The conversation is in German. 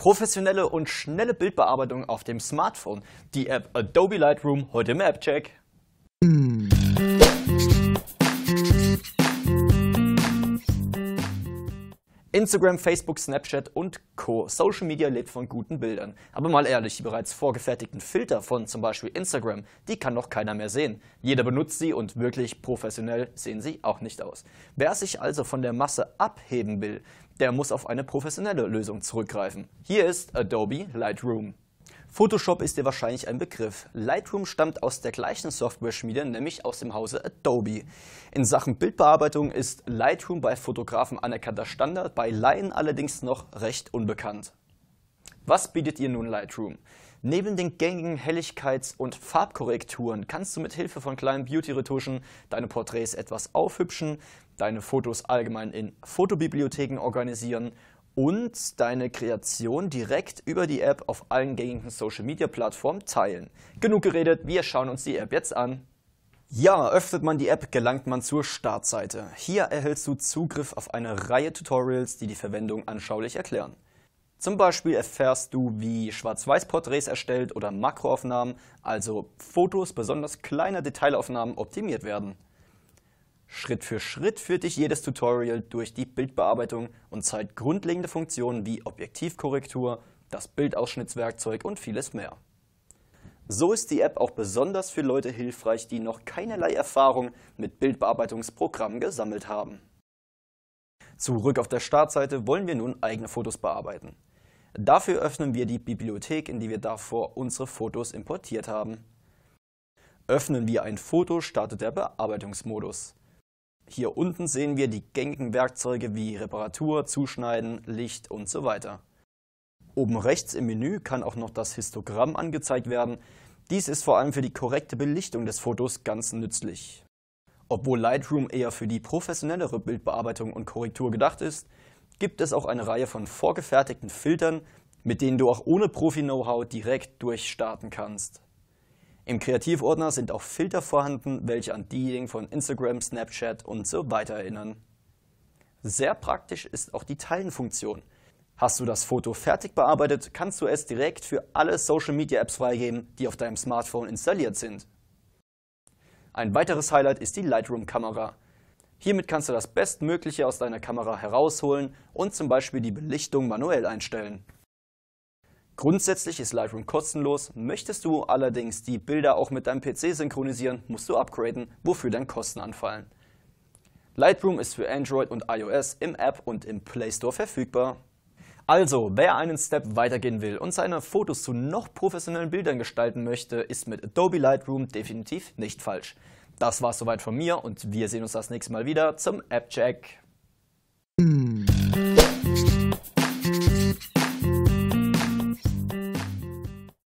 Professionelle und schnelle Bildbearbeitung auf dem Smartphone. Die App Adobe Lightroom heute im App-Check. Mm. Instagram, Facebook, Snapchat und Co. Social Media lebt von guten Bildern. Aber mal ehrlich, die bereits vorgefertigten Filter von zum Beispiel Instagram, die kann noch keiner mehr sehen. Jeder benutzt sie und wirklich professionell sehen sie auch nicht aus. Wer sich also von der Masse abheben will, der muss auf eine professionelle Lösung zurückgreifen. Hier ist Adobe Lightroom. Photoshop ist dir wahrscheinlich ein Begriff. Lightroom stammt aus der gleichen Software-Schmiede, nämlich aus dem Hause Adobe. In Sachen Bildbearbeitung ist Lightroom bei Fotografen anerkannter Standard, bei Laien allerdings noch recht unbekannt. Was bietet ihr nun Lightroom? Neben den gängigen Helligkeits- und Farbkorrekturen kannst du mit Hilfe von kleinen Beauty-Retuschen deine Porträts etwas aufhübschen, deine Fotos allgemein in Fotobibliotheken organisieren und deine Kreation direkt über die App auf allen gängigen Social-Media-Plattformen teilen. Genug geredet, wir schauen uns die App jetzt an. Ja, öffnet man die App, gelangt man zur Startseite. Hier erhältst du Zugriff auf eine Reihe Tutorials, die die Verwendung anschaulich erklären. Zum Beispiel erfährst du, wie Schwarz-Weiß-Porträts erstellt oder Makroaufnahmen, also Fotos besonders kleiner Detailaufnahmen, optimiert werden. Schritt für Schritt führt dich jedes Tutorial durch die Bildbearbeitung und zeigt grundlegende Funktionen wie Objektivkorrektur, das Bildausschnittswerkzeug und vieles mehr. So ist die App auch besonders für Leute hilfreich, die noch keinerlei Erfahrung mit Bildbearbeitungsprogrammen gesammelt haben. Zurück auf der Startseite wollen wir nun eigene Fotos bearbeiten. Dafür öffnen wir die Bibliothek, in die wir davor unsere Fotos importiert haben. Öffnen wir ein Foto, startet der Bearbeitungsmodus. Hier unten sehen wir die gängigen Werkzeuge wie Reparatur, Zuschneiden, Licht und so weiter. Oben rechts im Menü kann auch noch das Histogramm angezeigt werden. Dies ist vor allem für die korrekte Belichtung des Fotos ganz nützlich. Obwohl Lightroom eher für die professionellere Bildbearbeitung und Korrektur gedacht ist, gibt es auch eine Reihe von vorgefertigten Filtern, mit denen du auch ohne Profi-Know-how direkt durchstarten kannst. Im Kreativordner sind auch Filter vorhanden, welche an diejenigen von Instagram, Snapchat und so weiter erinnern. Sehr praktisch ist auch die Teilenfunktion. Hast du das Foto fertig bearbeitet, kannst du es direkt für alle Social-Media-Apps freigeben, die auf deinem Smartphone installiert sind. Ein weiteres Highlight ist die Lightroom-Kamera. Hiermit kannst du das Bestmögliche aus deiner Kamera herausholen und zum Beispiel die Belichtung manuell einstellen. Grundsätzlich ist Lightroom kostenlos, möchtest du allerdings die Bilder auch mit deinem PC synchronisieren, musst du upgraden, wofür dann Kosten anfallen. Lightroom ist für Android und iOS im App und im Play Store verfügbar. Also, wer einen Step weitergehen will und seine Fotos zu noch professionellen Bildern gestalten möchte, ist mit Adobe Lightroom definitiv nicht falsch. Das war's soweit von mir und wir sehen uns das nächste Mal wieder zum App-Check.